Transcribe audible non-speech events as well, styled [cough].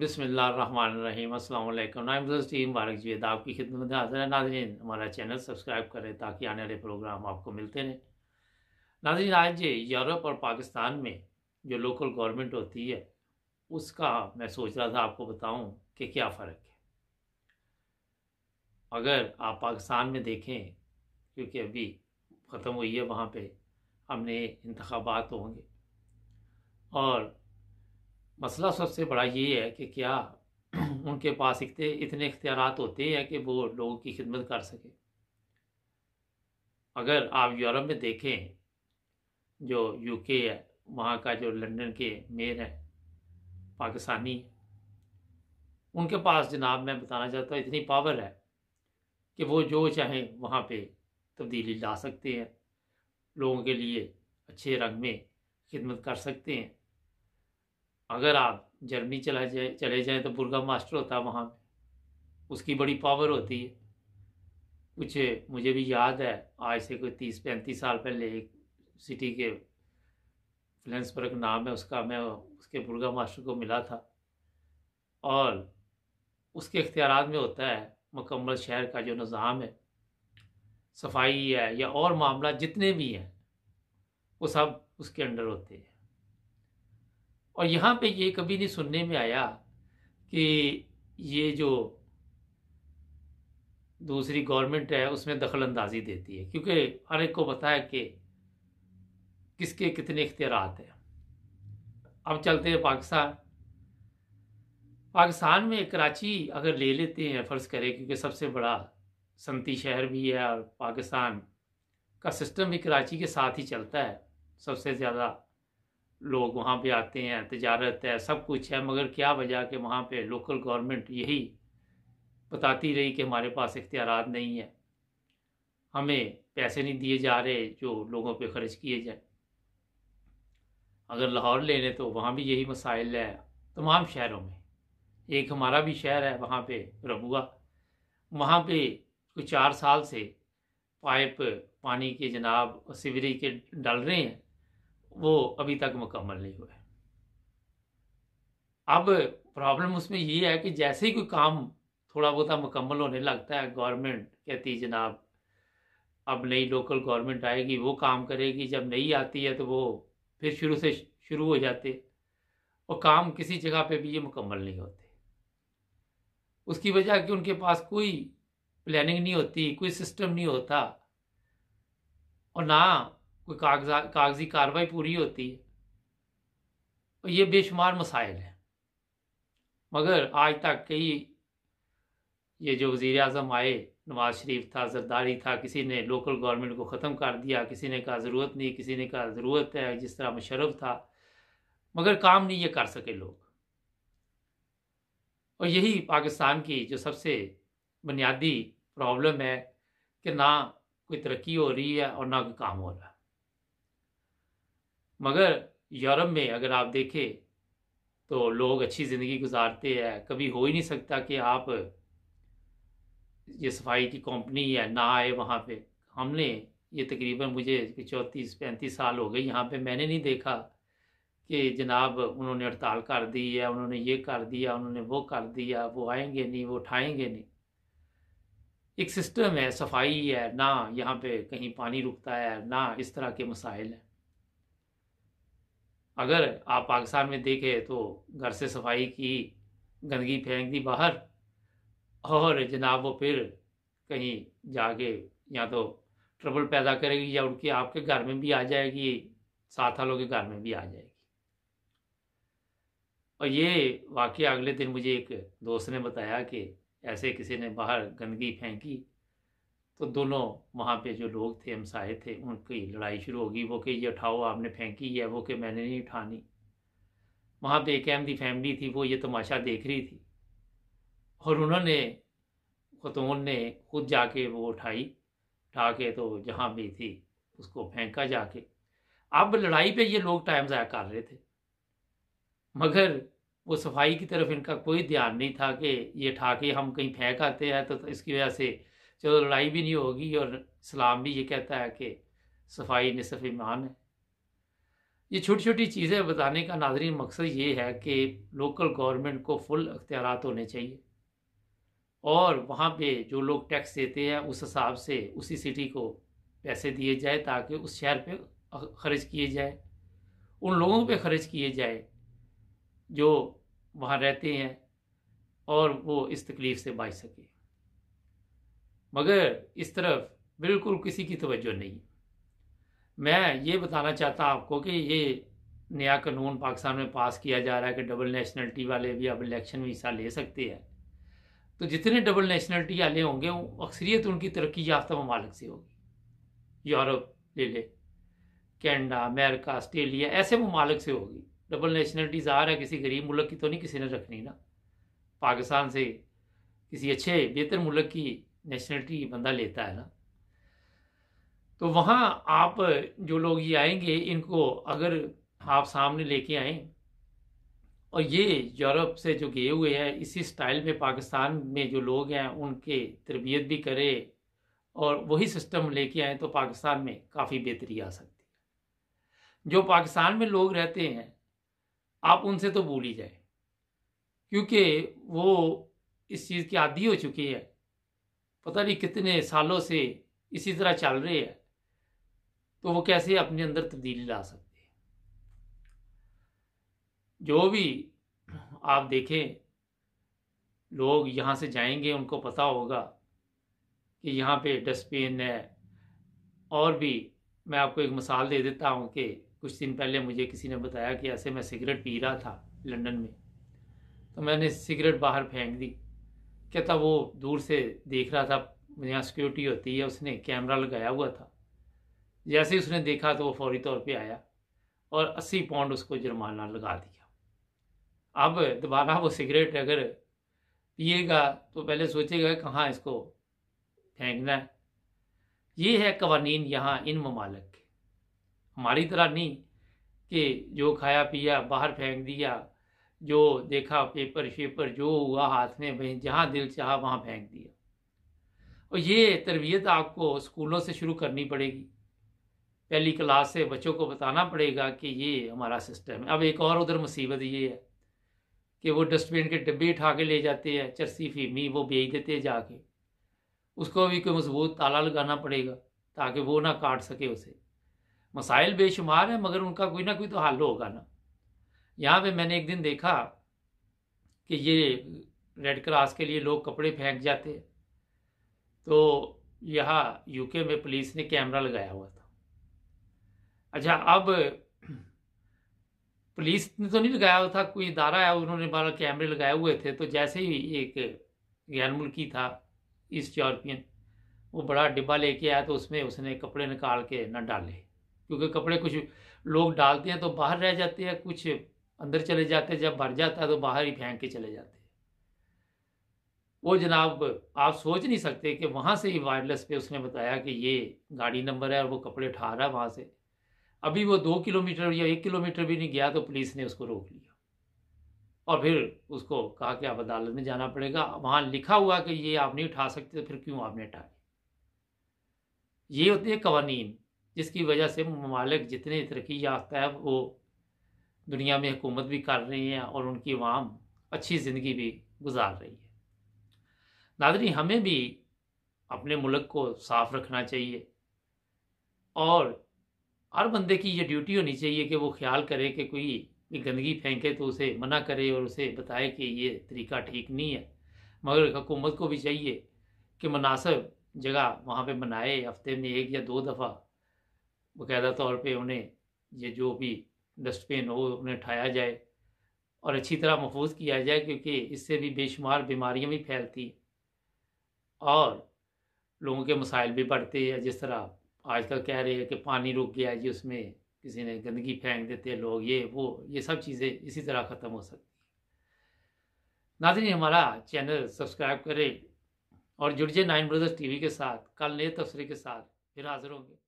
बिसमीम् अल्लाम नाइमदीन मुबारक जवेद आपकी खिदमत हाजिर है नाजरीन हमारा चैनल सब्सक्राइब करें ताकि आने वाले प्रोग्राम आपको मिलते रहें नाजरीन आज यूरोप और पाकिस्तान में जो लोकल गवर्नमेंट होती है उसका मैं सोच रहा था आपको बताऊं कि क्या फ़र्क है अगर आप पाकिस्तान में देखें क्योंकि अभी ख़त्म हुई है वहाँ पर हमने इंतबात होंगे और मसला सबसे बड़ा ये है कि क्या [clears throat] उनके पास इतने इतने इख्तियार होते हैं कि वो लोगों की खिदमत कर सके अगर आप यूरोप में देखें जो यूके है वहाँ का जो लंदन के मेयर है पाकिस्तानी उनके पास जनाब मैं बताना चाहता हूँ इतनी पावर है कि वो जो चाहें वहाँ पे तब्दीली ला सकते हैं लोगों के लिए अच्छे रंग में खिदमत कर सकते हैं अगर आप जर्मनी चला जाए चले जाए तो बुरगा मास्टर होता है वहाँ उसकी बड़ी पावर होती है कुछ मुझे भी याद है आज से कोई तीस पैंतीस साल पहले एक सिटी के फिलेंस पर एक नाम है उसका मैं उसके बुरगा मास्टर को मिला था और उसके अख्तियार में होता है मकम्मल शहर का जो निज़ाम है सफाई है या और मामला जितने भी हैं वो सब उसके अंडर होते हैं और यहाँ पे ये कभी नहीं सुनने में आया कि ये जो दूसरी गवर्नमेंट है उसमें दखल अंदाजी देती है क्योंकि हर एक को पता है कि किसके कितने इख्तियार हैं अब चलते हैं पाकिस्तान पाकिस्तान में कराची अगर ले लेते हैं फ़र्ज़ करें क्योंकि सबसे बड़ा सनती शहर भी है और पाकिस्तान का सिस्टम भी कराची के साथ ही चलता है सबसे ज़्यादा लोग वहाँ पे आते हैं तजारत है सब कुछ है मगर क्या वजह कि वहाँ पे लोकल गवर्नमेंट यही बताती रही कि हमारे पास इख्तियार नहीं है हमें पैसे नहीं दिए जा रहे जो लोगों पे खर्च किए जाए अगर लाहौर ले लें तो वहाँ भी यही मसाइल है तमाम शहरों में एक हमारा भी शहर है वहाँ पे रबुआ वहाँ पे कुछ चार साल से पाइप पानी के जनाब सिवरी के डल रहे हैं वो अभी तक मुकम्मल नहीं हुए अब प्रॉब्लम उसमें ये है कि जैसे ही कोई काम थोड़ा बहुत मुकम्मल होने लगता है गवर्नमेंट कहती जनाब अब नई लोकल गवर्नमेंट आएगी वो काम करेगी जब नई आती है तो वो फिर शुरू से शुरू हो जाते और काम किसी जगह पे भी ये मुकम्मल नहीं होते उसकी वजह कि उनके पास कोई प्लानिंग नहीं होती कोई सिस्टम नहीं होता और ना कोई कागजा कागजी कार्रवाई पूरी होती है और ये बेशुमार मसाइल हैं मगर आज तक कई ये जो वज़ी अजम आए नवाज शरीफ था जरदारी था किसी ने लोकल गवर्नमेंट को ख़त्म कर दिया किसी ने कहा ज़रूरत नहीं किसी ने कहा ज़रूरत है जिस तरह मुशरफ था मगर काम नहीं ये कर सके लोग और यही पाकिस्तान की जो सबसे बुनियादी प्रॉब्लम है कि ना कोई तरक्की हो रही है और ना कोई काम हो रहा है मगर यूरोप में अगर आप देखें तो लोग अच्छी ज़िंदगी गुजारते हैं कभी हो ही नहीं सकता कि आप ये सफाई की कंपनी है ना आए वहाँ पे हमने ये तकरीबन मुझे चौंतीस पैंतीस साल हो गए यहाँ पे मैंने नहीं देखा कि जनाब उन्होंने हड़ताल कर दी है उन्होंने ये कर दिया उन्होंने वो कर दिया वो आएंगे नहीं वो उठाएंगे नहीं एक सिस्टम है सफाई है ना यहाँ पे कहीं पानी रुकता है ना इस तरह के मसाइल हैं अगर आप पाकिस्तान में देखे तो घर से सफाई की गंदगी फेंक दी बाहर और जनाब वो फिर कहीं जाके या तो ट्रबल पैदा करेगी या उनके आपके घर में भी आ जाएगी साथ वालों के घर में भी आ जाएगी और ये वाक्य अगले दिन मुझे एक दोस्त ने बताया कि ऐसे किसी ने बाहर गंदगी फेंकी तो दोनों वहाँ पे जो लोग थे हम साहे थे उनकी लड़ाई शुरू होगी वो कि ये उठाओ आपने फेंकी है वो कि मैंने नहीं उठानी वहाँ पे एक एम दी फैमिली थी वो ये तमाशा देख रही थी और उन्होंने खतून ने खुद जाके वो उठाई उठा के तो जहाँ भी थी उसको फेंका जाके अब लड़ाई पे ये लोग टाइम ज़ाया कर रहे थे मगर वो सफाई की तरफ इनका कोई ध्यान नहीं था कि ये उठा के हम कहीं फेंक आते हैं तो इसकी वजह से चलो लड़ाई भी नहीं होगी और सलाम भी ये कहता है कि सफाई निसफ ईमान है ये छोटी छोटी चीज़ें बताने का नाजरीन मकसद ये है कि लोकल गवर्नमेंट को फुल अख्तियार होने चाहिए और वहाँ पे जो लोग टैक्स देते हैं उस हिसाब से उसी सिटी को पैसे दिए जाए ताकि उस शहर पे खर्च किए जाए उन लोगों पे खर्च किए जाए जो वहाँ रहते हैं और वो इस तकलीफ़ से बच सके मगर इस तरफ बिल्कुल किसी की तवज्जो नहीं मैं ये बताना चाहता आपको कि ये नया कानून पाकिस्तान में पास किया जा रहा है कि डबल नेशनलिटी वाले भी अब इलेक्शन में हिस्सा ले सकते हैं तो जितने डबल नेशनलिटी वाले होंगे अक्सरियत उनकी तरक्की याफ्ता ममालिक से होगी यूरोप ले ले कैनेडा अमेरिका ऑस्ट्रेलिया ऐसे ममालिक से होगी डबल नेशनलिटी ज़ाहिर है किसी गरीब मुल्क की तो नहीं किसी ने रखनी ना पाकिस्तान से किसी अच्छे बेहतर मुल्क की नेशनलिटी ये बंदा लेता है ना तो वहाँ आप जो लोग ये आएंगे इनको अगर आप सामने लेके आए और ये यूरोप से जो गए हुए हैं इसी स्टाइल में पाकिस्तान में जो लोग हैं उनके तरबियत भी करे और वही सिस्टम लेके आए तो पाकिस्तान में काफ़ी बेहतरी आ सकती है जो पाकिस्तान में लोग रहते हैं आप उनसे तो भूल ही जाए क्योंकि वो इस चीज़ के आदि हो चुकी है पता नहीं कितने सालों से इसी तरह चल रहे हैं तो वो कैसे अपने अंदर तब्दीली ला सकते हैं जो भी आप देखें लोग यहाँ से जाएंगे उनको पता होगा कि यहाँ पे डस्टबिन है और भी मैं आपको एक मिसाल दे देता हूँ कि कुछ दिन पहले मुझे किसी ने बताया कि ऐसे मैं सिगरेट पी रहा था लंदन में तो मैंने सिगरेट बाहर फेंक दी कहता वो दूर से देख रहा था यहाँ सिक्योरिटी होती है उसने कैमरा लगाया हुआ था जैसे ही उसने देखा तो वो फौरी तौर पे आया और अस्सी पाउंड उसको जुर्माना लगा दिया अब दोबारा वो सिगरेट अगर पिएगा तो पहले सोचेगा कहाँ इसको फेंकना है ये है कवानीन यहाँ इन ममालक के हमारी तरह नहीं कि जो खाया पिया बाहर फेंक दिया जो देखा पेपर शेपर जो हुआ हाथ में वहीं जहाँ दिल चाह वहाँ फेंक दिया और ये तरबियत आपको स्कूलों से शुरू करनी पड़ेगी पहली क्लास से बच्चों को बताना पड़ेगा कि ये हमारा सिस्टम है अब एक और उधर मुसीबत ये है कि वो डस्टबिन के डिब्बे उठा के ले जाते हैं चरसी फीमी वो बेच देते हैं जाके उसको भी कोई मजबूत ताला लगाना पड़ेगा ताकि वो ना काट सके उसे मसाइल बेशुमार हैं मगर उनका कोई ना कोई तो हल होगा ना यहाँ पे मैंने एक दिन देखा कि ये रेड क्रॉस के लिए लोग कपड़े फेंक जाते तो यहाँ यूके में पुलिस ने कैमरा लगाया हुआ था अच्छा अब पुलिस ने तो नहीं लगाया हुआ था कोई इदारा है उन्होंने बारह कैमरे लगाए हुए थे तो जैसे ही एक गैर मुल्की था ईस्ट यूरोपियन वो बड़ा डिब्बा लेके आया तो उसमें उसने कपड़े निकाल के ना डाले क्योंकि कपड़े कुछ लोग डालते हैं तो बाहर रह जाते हैं कुछ अंदर चले जाते जब भर जाता है तो बाहर ही फेंक के चले जाते वो जनाब आप सोच नहीं सकते कि वहाँ से ही वायरलेस पे उसने बताया कि ये गाड़ी नंबर है और वो कपड़े उठा रहा है वहाँ से अभी वो दो किलोमीटर या एक किलोमीटर भी नहीं गया तो पुलिस ने उसको रोक लिया और फिर उसको कहा कि आप अदालत में जाना पड़ेगा वहाँ लिखा हुआ कि ये आप नहीं उठा सकते तो फिर क्यों आपने उठा ये होते हैं कवानीन जिसकी वजह से ममालिक जितने तरक्की याफ्ता है वो दुनिया में हुकूमत भी कर रही है और उनकी आवाम अच्छी ज़िंदगी भी गुजार रही है नादरी हमें भी अपने मुल्क को साफ रखना चाहिए और हर बंदे की ये ड्यूटी होनी चाहिए कि वो ख्याल करे कि कोई गंदगी फेंके तो उसे मना करे और उसे बताए कि ये तरीका ठीक नहीं है मगर हुकूमत को भी चाहिए कि मुनासब जगह वहाँ पे बनाए हफ्ते में एक या दो दफ़ा बकायदा तौर पे उन्हें ये जो भी डस्टबिन हो उन्हें उठाया जाए और अच्छी तरह महफूज किया जाए क्योंकि इससे भी बेशुमार बीमारियां भी फैलती और लोगों के मसाइल भी बढ़ते हैं जिस तरह आजकल कह रहे हैं कि पानी रुक गया जी उसमें किसी ने गंदगी फेंक देते हैं लोग ये वो ये सब चीज़ें इसी तरह ख़त्म हो सकती नाजरीन हमारा चैनल सब्सक्राइब करें और जुड़ जाए नाइन ब्रदर्स टीवी के साथ कल नए तबसरे के साथ फिर हाजिर होंगे